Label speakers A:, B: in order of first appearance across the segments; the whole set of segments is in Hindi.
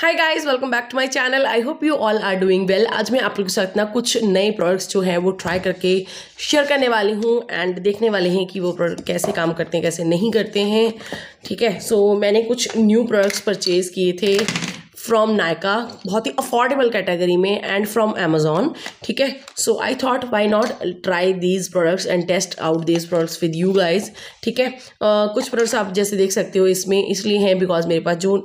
A: High guys welcome back to my channel I hope you all are doing well आज मैं आप लोगों के साथ ना कुछ नए प्रोडक्ट्स जो हैं वो ट्राई करके शेयर करने वाली हूँ एंड देखने वाले हैं कि वो प्रोडक्ट कैसे काम करते हैं कैसे नहीं करते हैं ठीक है सो so, मैंने कुछ न्यू प्रोडक्ट्स परचेज़ किए थे फ्रॉम नायका बहुत ही अफोर्डेबल कैटेगरी में एंड फ्रॉम अमेजोन ठीक है so I thought why not try these products and test out these products with you guys ठीक है uh, कुछ प्रोडक्ट्स आप जैसे देख सकते हो इसमें इसलिए हैं बिकॉज मेरे पास जो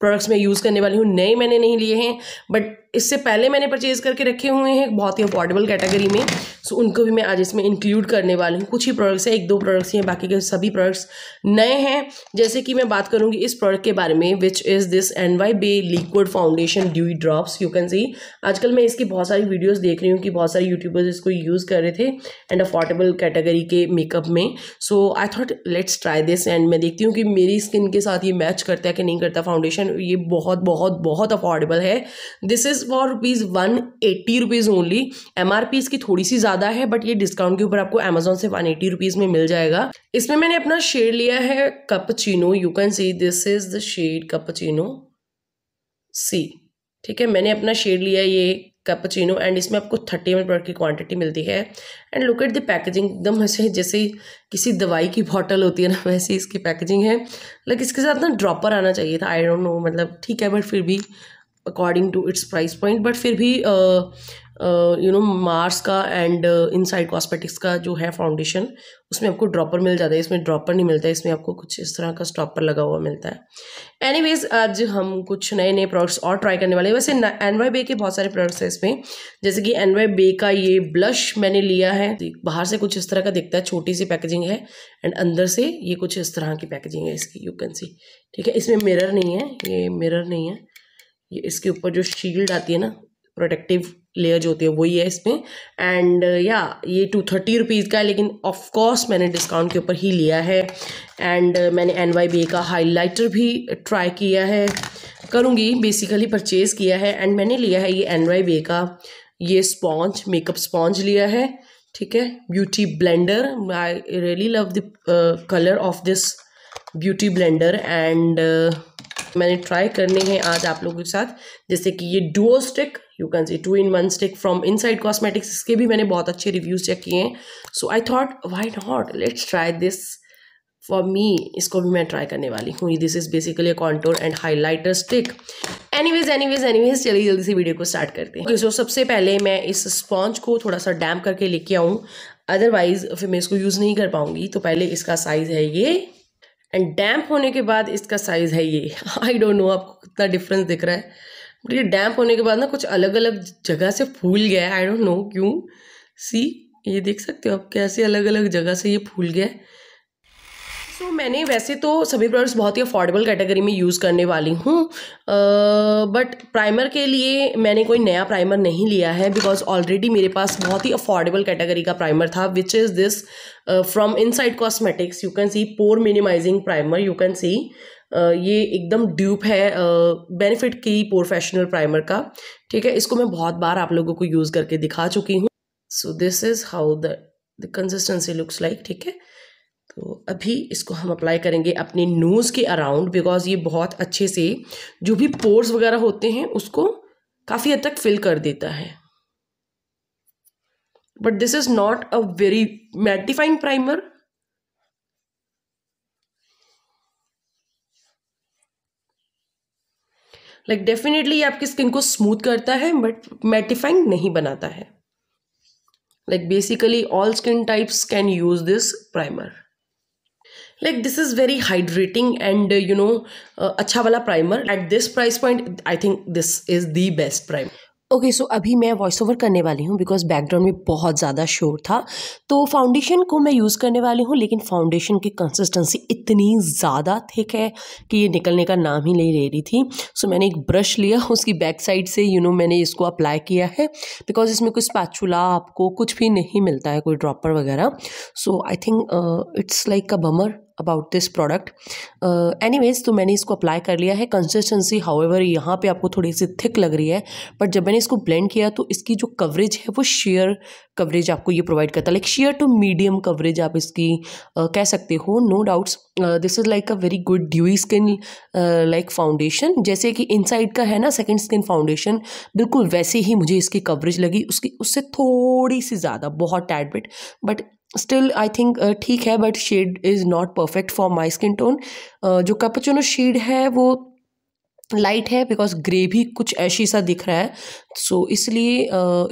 A: प्रोडक्ट्स मैं यूज़ करने वाली हूँ नए मैंने नहीं लिए हैं बट इससे पहले मैंने परचेज़ करके रखे हुए हैं बहुत ही अफोर्डेबल कैटेगरी में सो उनको भी मैं आज इसमें इंक्लूड करने वाली हूँ कुछ ही प्रोडक्ट्स हैं एक दो प्रोडक्ट्स हैं बाकी के सभी प्रोडक्ट्स नए हैं जैसे कि मैं बात करूँगी इस प्रोडक्ट के बारे में which is this N Y Bae liquid foundation dew drops you can see आजकल मैं इसकी बहुत सारी वीडियोज़ देख रही हूँ कि बहुत सारे यूट्यूबर्स इसको यूज़ कर रहे थे एंड अफोर्डेबल कैटेगरी के मेकअप में so I thought let's try this and मैं देखती हूँ कि मेरी स्किन के साथ ये मैच करता है कि नहीं करता फाउंडेशन ये बहुत बहुत बहुत अफोर्डेबल है this is this for rupees one eighty rupees only M R P इसकी थोड़ी सी ज़्यादा है बट ये डिस्काउंट के ऊपर आपको एमेजोन से वन एट्टी रुपीज़ में मिल जाएगा इसमें मैंने अपना शेड लिया है cappuccino you can see this is the shade cappuccino see ठीक है मैंने अपना शेड लिया ये कैपचिनो एंड इसमें आपको थर्टी एम प्रोडक्ट की क्वांटिटी मिलती है and look at the packaging एकदम ऐसे जैसे किसी दवाई की बॉटल होती है ना वैसे इसकी पैकेजिंग है लाइक इसके साथ ना ड्रॉपर आना चाहिए था आई डोंट नो मतलब ठीक है बट फिर भी according to its price point but फिर भी यू नो मार्स का एंड इन साइड कॉस्मेटिक्स का जो है फाउंडेशन उसमें आपको ड्रॉपर मिल जाता है इसमें ड्रॉपर नहीं मिलता है इसमें आपको कुछ इस तरह का स्टॉपर लगा हुआ मिलता है एनीवेज आज हम कुछ नए नए प्रोडक्ट्स और ट्राई करने वाले हैं वैसे एन वाई बे के बहुत सारे प्रोडक्ट्स हैं इसमें जैसे कि एन वाई बे का ये ब्लश मैंने लिया है बाहर से कुछ इस तरह का दिखता है छोटी सी पैकेजिंग है एंड अंदर से ये कुछ इस तरह की पैकेजिंग है इसकी यू कैन सी ठीक है इसमें मिरर नहीं है ये मिरर नहीं है ये इसके ऊपर जो शील्ड आती है ना प्रोटेक्टिव लेयर जो होती है वही है इसमें एंड या uh, yeah, ये टू थर्टी रुपीज़ का है लेकिन ऑफकोर्स मैंने डिस्काउंट के ऊपर ही लिया है एंड uh, मैंने एन वाई बी का हाईलाइटर भी ट्राई किया है करूँगी बेसिकली परचेज़ किया है एंड मैंने लिया है ये एन वाई बी का ये स्पॉन्ज मेकअप स्पॉन्ज लिया है ठीक है beauty blender I really love the colour of this beauty blender and मैंने ट्राई करने हैं आज आप लोगों के साथ जैसे कि ये duo stick you can see two in one stick from Insight cosmetics इसके भी मैंने बहुत अच्छे रिव्यूज़ चेक किए हैं so I thought why not let's try this for me इसको भी मैं ट्राई करने वाली हूँ this is basically contour and highlighter stick anyways anyways anyways चलिए जल्दी से वीडियो को स्टार्ट करते हैं ओके okay, so सबसे पहले मैं इस स्पॉन्ज को थोड़ा सा डैम करके लेके आऊँ अदरवाइज़ फिर मैं इसको यूज़ नहीं कर पाऊँगी तो पहले इसका साइज़ है ये एंड डैम्प होने के बाद इसका साइज़ है ये आई डोंट नो आपको कितना डिफरेंस दिख रहा है बट ये डैम्प होने के बाद ना कुछ अलग अलग जगह से फूल गया है आई डोंट नो क्यों सी ये देख सकते हो आप कैसे अलग अलग जगह से ये फूल गया है सो so, मैंने वैसे तो सभी प्रोडक्ट्स बहुत ही अफोर्डेबल कैटेगरी में यूज़ करने वाली हूँ बट प्राइमर के लिए मैंने कोई नया प्राइमर नहीं लिया है बिकॉज ऑलरेडी मेरे पास बहुत ही अफोर्डेबल कैटेगरी का प्राइमर था which is this from Insight cosmetics you can see pore minimizing primer you can see ये एकदम ड्यूप है बेनिफिट uh, की प्रोफेशनल प्राइमर का ठीक है इसको मैं बहुत बार आप लोगों को यूज़ करके दिखा चुकी हूँ so this is how the consistency looks like ठीक है तो अभी इसको हम अप्लाई करेंगे अपने नोज़ के अराउंड बिकॉज ये बहुत अच्छे से जो भी पोर्स वगैरह होते हैं उसको काफ़ी हद तक फिल कर देता है but this is not a very mattifying primer like definitely आपकी स्किन को स्मूथ करता है बट मैटिफाइंग नहीं बनाता है like basically all skin types can use this primer like this is very hydrating and you know अच्छा वाला primer at this price point I think this is the best primer okay okay, so so अभी मैं वॉइस ओवर करने वाली हूँ बिकॉज बैकग्राउंड में बहुत ज़्यादा शोर था तो फाउंडेशन को मैं यूज़ करने वाली हूँ लेकिन फाउंडेशन की कंसिस्टेंसी इतनी ज़्यादा थिक है कि ये निकलने का नाम ही नहीं ले रही थी सो so, मैंने एक ब्रश लिया उसकी बैक साइड से यू you नो know, मैंने इसको अप्लाई किया है बिकॉज इसमें कोई स्पैचुला आपको कुछ भी नहीं मिलता है कोई ड्रॉपर वगैरह so I think it's like a bummer about this product anyways तो मैंने इसको अप्लाई कर लिया है कंसिस्टेंसी हाउ एवर यहाँ पर आपको थोड़ी सी थिक लग रही है बट जब मैंने इसको ब्लेंड किया तो इसकी जो कवरेज है वो शेयर कवरेज आपको ये प्रोवाइड करता है like sheer to medium coverage आप इसकी uh, कह सकते हो no doubts this is like a very good dewy skin like foundation जैसे कि इनसाइड का है ना सेकेंड स्किन फाउंडेशन बिल्कुल वैसे ही मुझे इसकी कवरेज लगी उसकी उससे थोड़ी सी ज़्यादा बहुत tad bit but still I think ठीक है but shade is not perfect for my skin tone जो कैपेचुनो शेड है वो लाइट है बिकॉज ग्रे भी कुछ ऐसी सा दिख रहा है सो so, इसलिए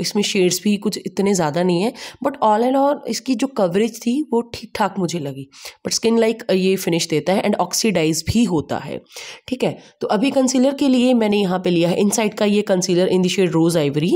A: इसमें शेड्स भी कुछ इतने ज़्यादा नहीं है बट ऑल एंड ऑल इसकी जो कवरेज थी वो ठीक ठाक मुझे लगी बट स्किन लाइक ये फिनिश देता है एंड ऑक्सीडाइज भी होता है ठीक है तो अभी कंसीलर के लिए मैंने यहाँ पे लिया है इनसाइड का ये concealer in the shade rose ivory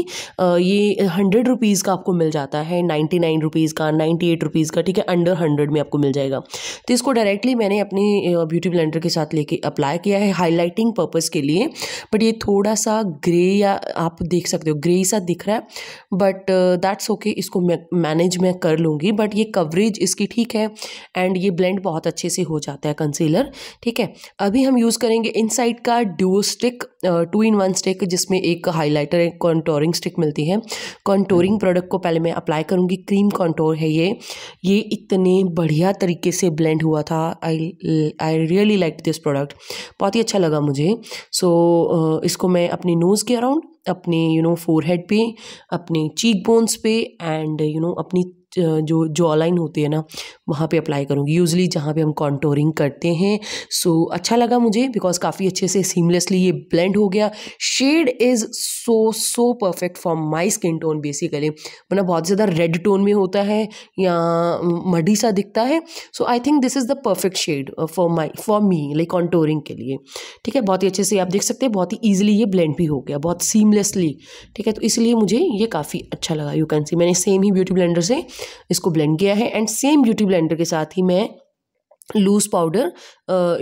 A: ये हंड्रेड रुपीज़ का आपको मिल जाता है नाइन्टी नाइन रुपीज़ का नाइन्टी एट रुपीज़ का ठीक है अंडर हंड्रेड में आपको मिल जाएगा तो इसको डायरेक्टली मैंने अपनी ब्यूटी ब्लेंडर के साथ लेके अप्लाई किया है हाईलाइटिंग पर्पज़ के लिए बट ये थोड़ा सा ग्रे या आप देख सकते हो ग्रे सा दिख रहा है बट दैट्स ओके इसको मैनेज मैं कर लूँगी बट ये कवरेज इसकी ठीक है एंड ये ब्लेंड बहुत अच्छे से हो जाता है कंसीलर ठीक है अभी हम यूज़ करेंगे इन का duo stick two in one stick जिसमें एक हाईलाइटर एक कॉन्टोरिंग स्टिक मिलती है कॉन्टोरिंग हम्म। प्रोडक्ट को पहले मैं अप्लाई करूँगी क्रीम कॉन्टोर है ये ये इतने बढ़िया तरीके से ब्लेंड हुआ था I I really like this product बहुत ही अच्छा लगा मुझे सो so, uh, इसको मैं अपनी नोज़ के अराउंड अपने यू नो फोरहेड पे अपने चीक बोन्स पे एंड यू नो अपनी जो जो लाइन होती है ना वहाँ पे अप्लाई करूँगी यूजली जहाँ पे हम कॉन्टोरिंग करते हैं सो so, अच्छा लगा मुझे बिकॉज काफ़ी अच्छे से सीमलेसली ये ब्लेंड हो गया shade is so so perfect for my skin tone basically मतलब बहुत ज़्यादा रेड टोन में होता है या मडी सा दिखता है so I think this is the perfect shade for my for me like contouring के लिए ठीक है बहुत ही अच्छे से आप देख सकते हैं बहुत ही ईजिली ये ब्लेंड भी हो गया बहुत सीमलेसली ठीक है तो इसलिए मुझे ये काफ़ी अच्छा लगा यू कैन सी मैंने सेम ही ब्यूटी ब्लेंडर से इसको ब्लेंड किया है एंड सेम ब्यूटी ब्लेंडर के साथ ही मैं लूज पाउडर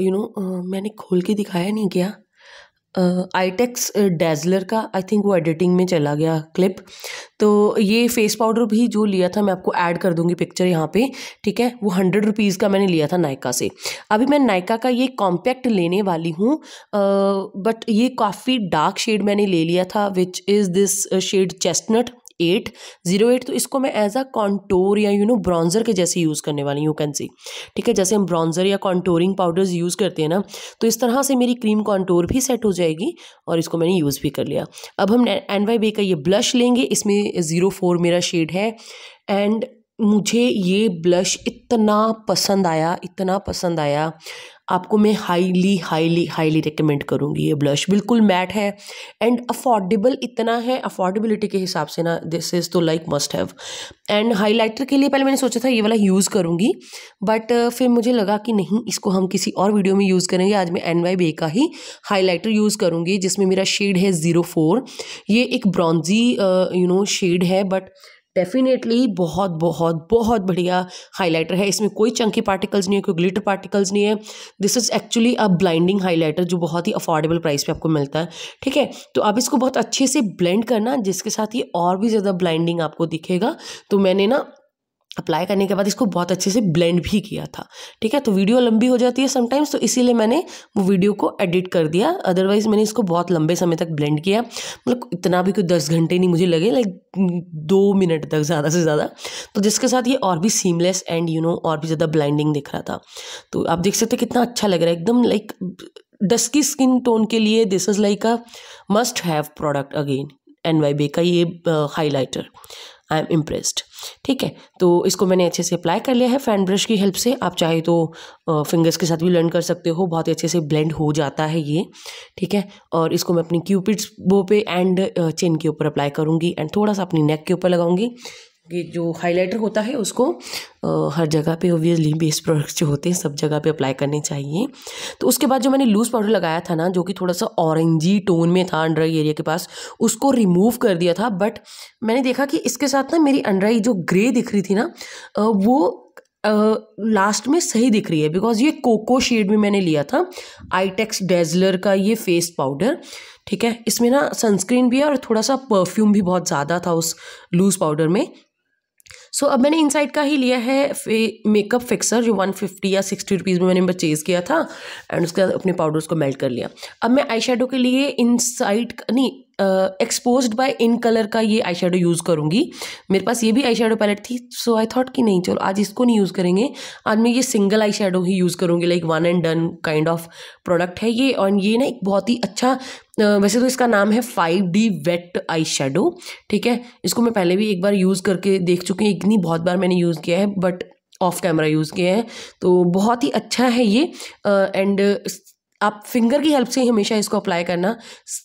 A: यू नो मैंने खोल के दिखाया नहीं क्या आईटेक्स डेजलर का आई थिंक वो एडिटिंग में चला गया क्लिप तो ये फेस पाउडर भी जो लिया था मैं आपको ऐड कर दूंगी पिक्चर यहाँ पे ठीक है वो हंड्रेड रुपीज़ का मैंने लिया था नायका से अभी मैं नायका का ये कॉम्पैक्ट लेने वाली हूँ बट ये काफ़ी डार्क शेड मैंने ले लिया था which is this shade chestnut at zero eight तो इसको मैं एज अ कॉन्टोर या यू नो ब्रॉन्जर के जैसे यूज़ करने वाली हूँ कैन सी ठीक है जैसे हम ब्रॉन्जर या कॉन्टोरिंग पाउडर्स यूज़ करते हैं ना तो इस तरह से मेरी क्रीम कॉन्टोर भी सेट हो जाएगी और इसको मैंने यूज़ भी कर लिया अब हम एन वाई बे का ये ब्लश लेंगे इसमें ज़ीरो फोर मेरा शेड है एंड मुझे ये ब्लश इतना पसंद आया इतना पसंद आया आपको मैं हाईली हाईली हाईली रिकमेंड करूँगी ये ब्लश बिल्कुल मैट है एंड अफोर्डेबल इतना है अफोर्डेबिलिटी के हिसाब से ना दिस इज़ तो like must have and highlighter के लिए पहले मैंने सोचा था ये वाला यूज़ करूँगी बट फिर मुझे लगा कि नहीं इसको हम किसी और वीडियो में यूज़ करेंगे आज मैं एन वाई बे का ही हाईलाइटर यूज़ करूँगी जिसमें मेरा शेड है ज़ीरो फोर ये एक ब्रॉन्जी यू नो शेड है बट डेफिनेटली बहुत बहुत बहुत बढ़िया हाइलाइटर है इसमें कोई चंकी पार्टिकल्स नहीं है कोई ग्लिटर पार्टिकल्स नहीं है this is actually a blinding highlighter जो बहुत ही अफोर्डेबल प्राइस पे आपको मिलता है ठीक है तो आप इसको बहुत अच्छे से ब्लेंड करना जिसके साथ ये और भी ज़्यादा ब्लाइंडिंग आपको दिखेगा तो मैंने ना अप्लाई करने के बाद इसको बहुत अच्छे से ब्लेंड भी किया था ठीक है तो वीडियो लंबी हो जाती है समटाइम्स तो इसीलिए मैंने वो वीडियो को एडिट कर दिया अदरवाइज मैंने इसको बहुत लंबे समय तक ब्लेंड किया मतलब इतना भी कोई दस घंटे नहीं मुझे लगे लाइक दो मिनट तक ज़्यादा से ज़्यादा तो जिसके साथ ये और भी सीमलेस एंड यू नो और भी ज़्यादा ब्लाइंडिंग दिख रहा था तो आप देख सकते कितना अच्छा लग रहा है एकदम लाइक डस्की स्किन टोन के लिए this is like a must have product again N Y Bae का ये highlighter uh, I am impressed ठीक है तो इसको मैंने अच्छे से अप्लाई कर लिया है फैन ब्रश की हेल्प से आप चाहे तो फिंगर्स के साथ भी ब्लेंड कर सकते हो बहुत ही अच्छे से ब्लेंड हो जाता है ये ठीक है और इसको मैं अपनी क्यूपिड्स बो पे एंड चेन के ऊपर अप्लाई करूँगी एंड थोड़ा सा अपनी नेक के ऊपर लगाऊंगी ये जो हाइलाइटर होता है उसको हर जगह पे ओबियसली बेस प्रोडक्ट्स जो होते हैं सब जगह पे अप्लाई करने चाहिए तो उसके बाद जो मैंने लूज़ पाउडर लगाया था ना जो कि थोड़ा सा ऑरेंजी टोन में था अंडर आई एरिया के पास उसको रिमूव कर दिया था बट मैंने देखा कि इसके साथ ना मेरी अंडर आई जो ग्रे दिख रही थी ना वो लास्ट uh, में सही दिख रही है बिकॉज ये कोको शेड में मैंने लिया था आईटेक्स डेजलर का ये फेस पाउडर ठीक है इसमें ना सनस्क्रीन भी है और थोड़ा सा परफ्यूम भी बहुत ज़्यादा था उस लूज़ पाउडर में सो अब मैंने इनसाइड का ही लिया है मेकअप फिक्सर जो फिफ्टी या सिक्सटी रुपीज़ में मैंने परचेज़ किया था एंड उसके बाद अपने पाउडर्स को मेल्ट कर लिया अब मैं आई के लिए इनसाइड नहीं एक्सपोज बाय इन कलर का ये आई शेडो यूज़ करूँगी मेरे पास ये भी आई शेडो पैलेट थी सो आई थॉट कि नहीं चलो आज इसको नहीं यूज़ करेंगे आज मैं ये सिंगल आई शेडो ही यूज़ करूँगी like one and done kind of product है ये और ये ना एक बहुत ही अच्छा वैसे तो इसका नाम है five D wet eye shadow ठीक है इसको मैं पहले भी एक बार यूज़ करके देख चुकी हूँ इतनी बहुत बार मैंने यूज़ किया है बट ऑफ कैमरा यूज़ किया है तो बहुत ही अच्छा है ये एंड आप फिंगर की हेल्प से ही हमेशा इसको अप्लाई करना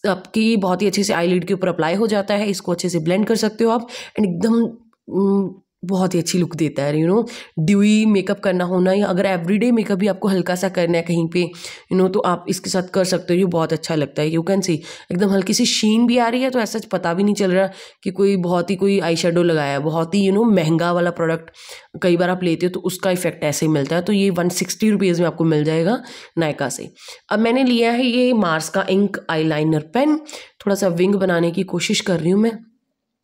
A: आपकी बहुत ही अच्छे से आई के ऊपर अप्लाई हो जाता है इसको अच्छे से ब्लेंड कर सकते हो आप एंड एकदम बहुत ही अच्छी लुक देता है यू नो ड्यूई मेकअप करना होना या अगर एवरीडे मेकअप भी आपको हल्का सा करना है कहीं पे यू नो तो आप इसके साथ कर सकते हो ये बहुत अच्छा लगता है यू कैन सी एकदम हल्की सी शीन भी आ रही है तो ऐसा पता भी नहीं चल रहा कि कोई बहुत ही कोई आई लगाया है बहुत ही यू नो महंगा वाला प्रोडक्ट कई बार आप लेते हो तो उसका इफेक्ट ऐसे ही मिलता है तो ये वन सिक्सटी रुपीज़ में आपको मिल जाएगा नायका से अब मैंने लिया है ये मार्स का इंक आई पेन थोड़ा सा विंग बनाने की कोशिश कर रही हूँ मैं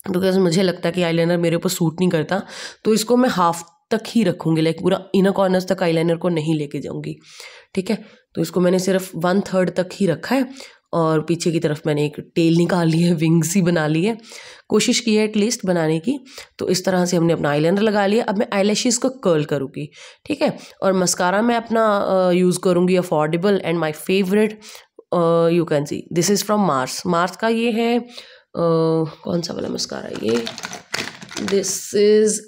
A: बिकॉज मुझे लगता है कि आईलाइनर मेरे ऊपर सूट नहीं करता तो इसको मैं हाफ तक ही रखूँगी लाइक पूरा इनर कॉर्नर्स तक आईलाइनर को नहीं लेके जाऊँगी ठीक है तो इसको मैंने सिर्फ वन थर्ड तक ही रखा है और पीछे की तरफ मैंने एक टेल निकाल ली है विंग्स ही बना ली है कोशिश की है एटलीस्ट बनाने की तो इस तरह से हमने अपना आईलाइनर लगा लिया अब मैं आईलैशेस को कर्ल करूँगी ठीक है और मस्कारा मैं अपना यूज़ करूँगी affordable and my favourite you can see this is from Mars Mars का ये है कौन सा वाला मस्कारा है ये दिस इज़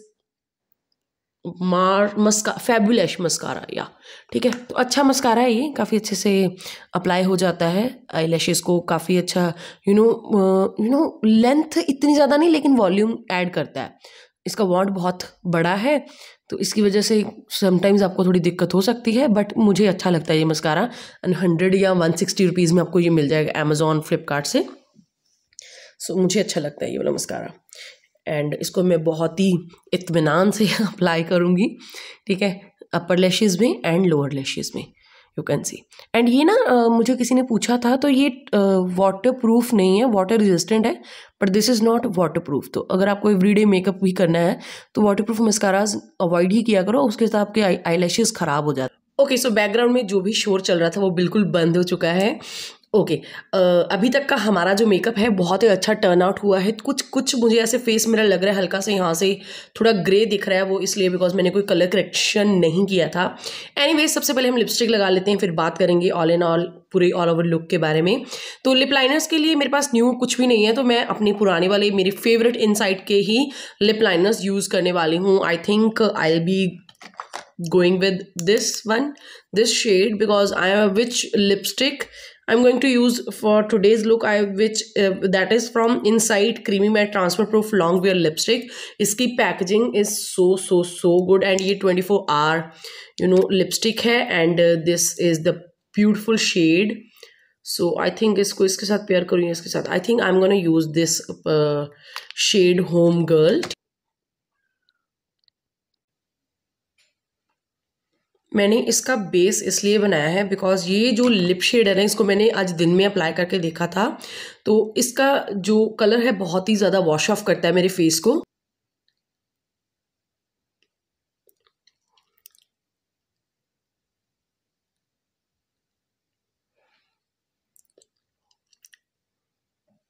A: मार मस्का फेबुलश मस्कारा या ठीक है तो अच्छा मस्कारा है ये काफ़ी अच्छे से अप्लाई हो जाता है आई लैशेज़ को काफ़ी अच्छा you know you know length इतनी ज़्यादा नहीं लेकिन वॉल्यूम ऐड करता है इसका वॉन्ट बहुत बड़ा है तो इसकी वजह से समटाइम्स आपको थोड़ी दिक्कत हो सकती है बट मुझे अच्छा लगता है ये मस्कारा एंड हंड्रेड या वन सिक्सटी रुपीज़ में आपको ये मिल जाएगा अमेज़ोन फ्लिपकार्ट से सो so, मुझे अच्छा लगता है ये वाला मस्कारा एंड इसको मैं बहुत ही इतमान से अप्लाई करूँगी ठीक है अपर लैशेज़ में एंड लोअर लैशेज़ में यू कैन सी एंड ये ना आ, मुझे किसी ने पूछा था तो ये वाटर प्रूफ नहीं है वाटर रेजिस्टेंट है but this is not waterproof तो अगर आपको एवरीडे मेकअप भी करना है तो वाटर प्रूफ मस्काराज अवॉइड ही किया करो उसके साथ आपके आई ख़राब हो जाते ओके सो बैकग्राउंड में जो भी शोर चल रहा था वो बिल्कुल बंद हो चुका है ओके okay. uh, अभी तक का हमारा जो मेकअप है बहुत ही अच्छा टर्न आउट हुआ है कुछ कुछ मुझे ऐसे फेस मेरा लग रहा है हल्का से यहाँ से थोड़ा ग्रे दिख रहा है वो इसलिए बिकॉज मैंने कोई कलर करेक्शन नहीं किया था anyway, सबसे पहले हम लिपस्टिक लगा लेते हैं फिर बात करेंगे ऑल इन ऑल पूरे ऑल ओवर लुक के बारे में तो लिप लाइनर्स के लिए मेरे पास न्यू कुछ भी नहीं है तो मैं अपने पुराने वाले मेरे फेवरेट इनसाइट के ही लिप लाइनर्स यूज़ करने वाली हूँ I think I be going with this one this shade because I am which lipstick I'm going to use for today's look I which uh, that is from Inside Creamy Matte Transfer Proof Long Wear Lipstick. इसकी packaging is so so so good and ये 24 hour you know lipstick है and uh, this is the beautiful shade. So I think इसको इसके साथ पेयर करूँगी इसके साथ I think I am use this uh, shade Home Girl. मैंने इसका बेस इसलिए बनाया है बिकॉज ये जो लिप शेड है ना इसको मैंने आज दिन में अप्लाई करके देखा था तो इसका जो कलर है बहुत ही ज़्यादा वॉश ऑफ करता है मेरे फेस को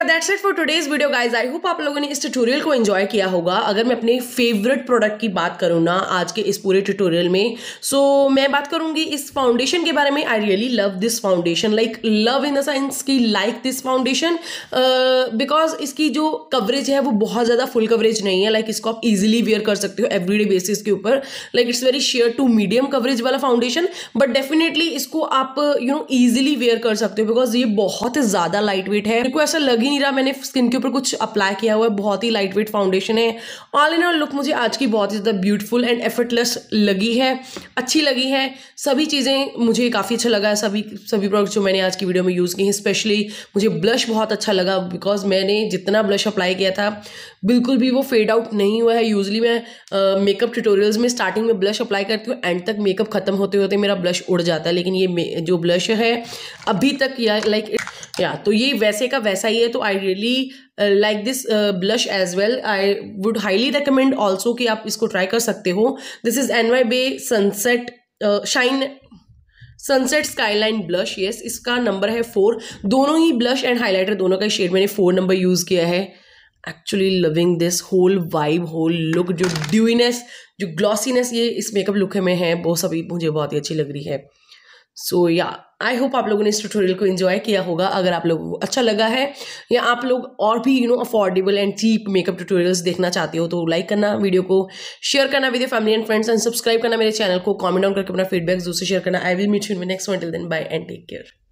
A: that's it for today's video guys I hope आप लोगों ने इस ट्यूटोरियल को एंजॉय किया होगा अगर मैं अपने फेवरेट प्रोडक्ट की बात करूँ ना आज के इस पूरे ट्यूटोरियल में सो so, मैं बात करूंगी इस फाउंडेशन के बारे में I really love this foundation like love in the sense की लाइक दिस फाउंडेशन बिकॉज इसकी जो कवरेज है वो बहुत ज़्यादा फुल कवरेज नहीं है लाइक like, इसको आप इजिली वेयर कर सकते हो एवरीडे बेसिस के ऊपर like it's very sheer to medium coverage वाला फाउंडेशन बट डेफिनेटली इसको आप यू नो ईजिली वेयर कर सकते हो बिकॉज ये बहुत ज़्यादा लाइट वेट है मेरे को ऐसा लगी नहीं रहा मैंने स्किन के ऊपर कुछ अप्लाई किया हुआ है बहुत ही लाइट वेट फाउंडेशन है ऑल इन ऑल लुक मुझे आज की बहुत ही ज़्यादा ब्यूटीफुल एंड एफर्टलेस लगी है अच्छी लगी है सभी चीज़ें मुझे काफ़ी अच्छा लगा सभी सभी प्रोडक्ट जो मैंने आज की वीडियो में यूज़ की हैं स्पेशली मुझे ब्लश बहुत अच्छा लगा बिकॉज मैंने जितना ब्लश अप्लाई किया था बिल्कुल भी वो फेड आउट नहीं हुआ है यूजली मैं मेकअप uh, ट्यूटोरियल्स में स्टार्टिंग में ब्लश अप्लाई करती हूँ एंड तक मेकअप खत्म होते होते मेरा ब्लश उड़ जाता है लेकिन ये जो ब्लश है अभी तक या लाइक या तो ये वैसे का वैसा ही है तो I really like this blush as well I would highly recommend also कि आप इसको ट्राई कर सकते हो this is N Y Bae sunset shine sunset skyline blush yes इसका नंबर है फोर दोनों ही ब्लश एंड हाईलाइटर दोनों का शेड मैंने फोर नंबर यूज़ किया है actually loving this whole vibe whole look जो ड्यूनेस जो ग्लॉसीनेस ये इस मेकअप लुक में है वो सभी मुझे बहुत ही अच्छी लग रही है सो या आई होप आप लोगों ने इस ट्यूटोरियल को एंजॉय किया होगा अगर आप लोगों को अच्छा लगा है या आप लोग और भी you know affordable and cheap makeup tutorials देखना चाहते हो तो लाइक करना वीडियो को शेयर करना with family and friends and subscribe करना मेरे चैनल को कमेंट डाउन करके अपना फीडबैक दूसरे शेयर करना I will meet you next one till then bye and take care